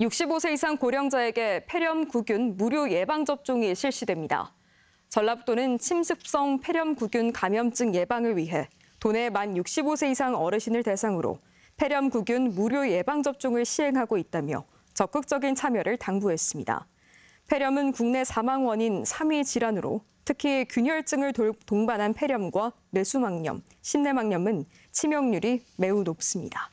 65세 이상 고령자에게 폐렴구균 무료 예방접종이 실시됩니다. 전라북도는 침습성 폐렴구균 감염증 예방을 위해 도내 만 65세 이상 어르신을 대상으로 폐렴구균 무료 예방접종을 시행하고 있다며 적극적인 참여를 당부했습니다. 폐렴은 국내 사망 원인 3위 질환으로 특히 균혈증을 동반한 폐렴과 뇌수막염, 신내막염은 치명률이 매우 높습니다.